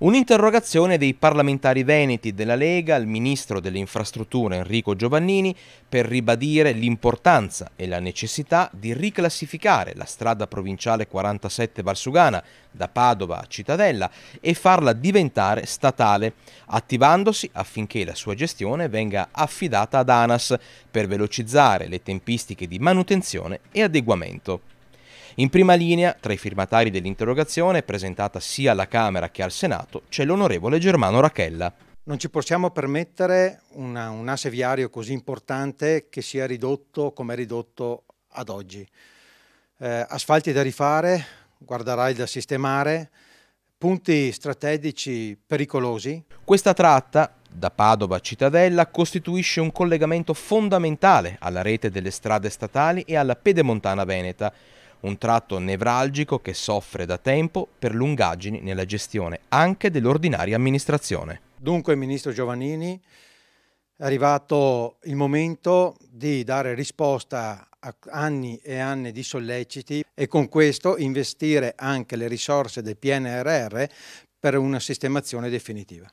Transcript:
Un'interrogazione dei parlamentari veneti della Lega al ministro delle infrastrutture Enrico Giovannini per ribadire l'importanza e la necessità di riclassificare la strada provinciale 47 Valsugana da Padova a Cittadella e farla diventare statale, attivandosi affinché la sua gestione venga affidata ad ANAS per velocizzare le tempistiche di manutenzione e adeguamento. In prima linea, tra i firmatari dell'interrogazione presentata sia alla Camera che al Senato, c'è l'onorevole Germano Rachella. Non ci possiamo permettere una, un asse viario così importante che sia ridotto come è ridotto ad oggi. Eh, asfalti da rifare, guardarai da sistemare, punti strategici pericolosi. Questa tratta, da Padova a Cittadella, costituisce un collegamento fondamentale alla rete delle strade statali e alla pedemontana veneta un tratto nevralgico che soffre da tempo per lungaggini nella gestione anche dell'ordinaria amministrazione. Dunque, Ministro Giovannini, è arrivato il momento di dare risposta a anni e anni di solleciti e con questo investire anche le risorse del PNRR per una sistemazione definitiva.